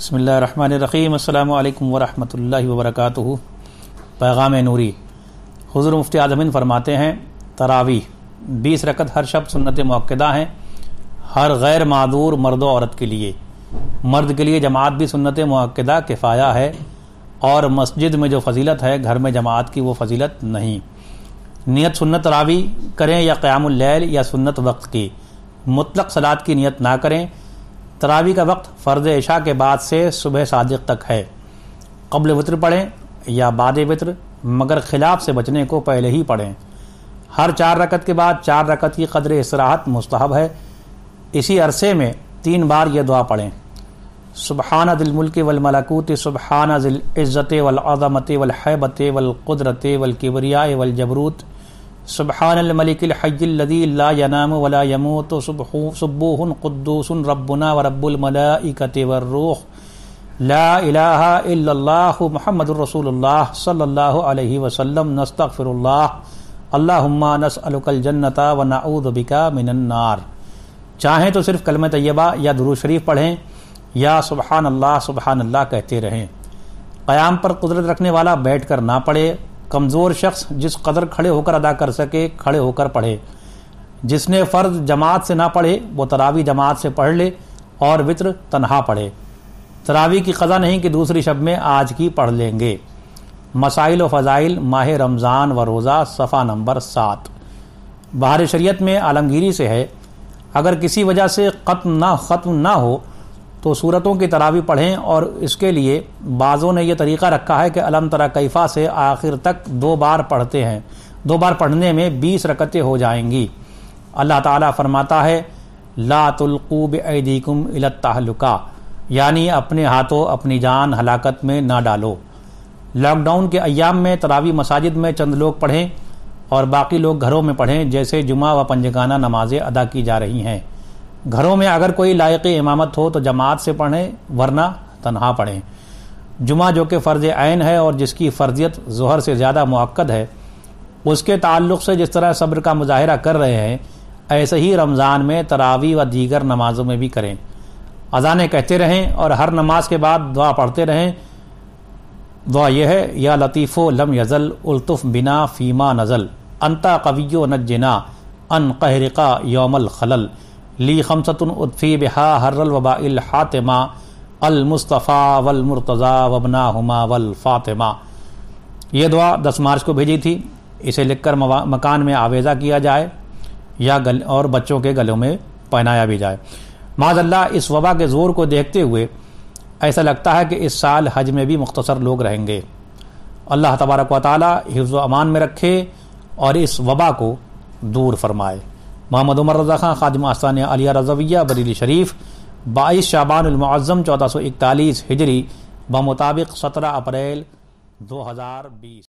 बसमीम अल्लाम वरहमल वबरक पैगाम नूरी हज़र मुफ्ती आजमिन फरमाते हैं तरावी बीस रकत हर शब्द सुन्नत मौक़दा हैं हर गैर मादूर मर्द औरत के लिए मर्द के लिए जमात भी सुन्नत मौक़दा किफ़ाया है और मस्जिद में जो फजीलत है घर में जमात की वो फजीलत नहीं नीयत सुन्नत तरावी करें या क़्यामैल या सुन्नत वक्त की मुतलक सलाद की नीयत ना करें तरावी का वक्त फ़र्ज इशा के बाद से सुबह सादिक तक है कबल वित्र पढ़ें या बाद वित्र मगर खिलाफ से बचने को पहले ही पढ़ें हर चार रकत के बाद चार रकत की कदर इसराहत मुस्तहब है इसी अरसे में तीन बार यह दुआ पढ़ें सुबहाना दिलमुल्क वलमलकूत सुबहान दिल इज़्ज़त वलज़मत वलहबत वलक़ुदरत वलकिबरिया वलजबरूत वल सुबहान मलिकल हयदी ला यनाम वला यमो तो सुबूहन कुद्दूसन रब्बुना व रब्बुलमला वरूह ला इलाह महमद रसूलुल्लाह सल्लल्लाहु अलैहि वसल्लम नस्तगफिरुल्लाह अल्लाहुम्मा नसअलुकल जन्नता व नाऊद बिका मिनन्नार चाहें तो सिर्फ कलम तय्यबा या दुरू शरीफ पढ़ें या सुबहान अल्लाह सुबहान अल्लाह कहते रहें क़याम पर कुदरत रखने वाला बैठ कर ना पढ़े कमज़ोर शख्स जिस कदर खड़े होकर अदा कर सके खड़े होकर पढ़े जिसने फ़र्ज जमात से ना पढ़े वो तरावी जमात से पढ़ ले और वित्र तनहा पढ़े तरावी की कज़ा नहीं कि दूसरी शब में आज की पढ़ लेंगे मसाइल व फ़ज़ाइल माह रमज़ान व रोज़ा सफ़ा नंबर सात बाहर शरीयत में आलमगीरी से है अगर किसी वजह से ख़त्म ना ख़त्म ना हो तो सूरतों की तरावी पढ़ें और इसके लिए बाज़ों ने यह तरीका रखा है कि अलम तरा कैफ़ा से आखिर तक दो बार पढ़ते हैं दो बार पढ़ने में बीस रकतें हो जाएंगी अल्लाह ताला फरमाता है ला तुल्कूब ऐदीकुम इलतहलुका यानी अपने हाथों अपनी जान हलाकत में ना डालो लॉकडाउन के अयाम में तरावी मसाजिद में चंद लोग पढ़ें और बाकी लोग घरों में पढ़ें जैसे जुमा व पंजगाना नमाज़ें अदा की जा रही हैं घरों में अगर कोई लायक इमामत हो तो जमात से पढ़ें वरना तनहा पढ़ें जुमा जो कि फ़र्ज़ आन है और जिसकी फ़र्जियत जहर से ज़्यादा मक्द है उसके ताल्लुक़ से जिस तरह सब्र का मुजाहरा कर रहे हैं ऐसे ही रमज़ान में तरावी व दीगर नमाज़ों में भी करें अजानें कहते रहें और हर नमाज के बाद दुआ पढ़ते रहें दुआ यह है या लतीफ़ो लम यज़ल उल्तुफ़ बिना फ़ीमा नज़ल अनता कवियो नजना अन कहरिका योमल खलल ली खमसतन उत्फी बिहा हर्रल वबा हातिमा वल मुर्तज़ा वबना हमा वल फ़ातिमा ये दुआ दस मार्च को भेजी थी इसे लिखकर मकान में आवेज़ा किया जाए या गल और बच्चों के गलों में पहनाया भी जाए माजल्ला इस वबा के ज़ोर को देखते हुए ऐसा लगता है कि इस साल हज में भी मुख्तसर लोग रहेंगे अल्लाह तबारक व ताली हिफ्ज़ अमान में रखे और इस वबा को दूर फरमाए मोहम्मद उमर रजा खां खादम आस्तान अलिया रजविया बरीली शरीफ बाईस शाबानमज़म चौदह सौ इकतालीस हिजरी बमुताबिक सत्रह अप्रैल दो हज़ार बीस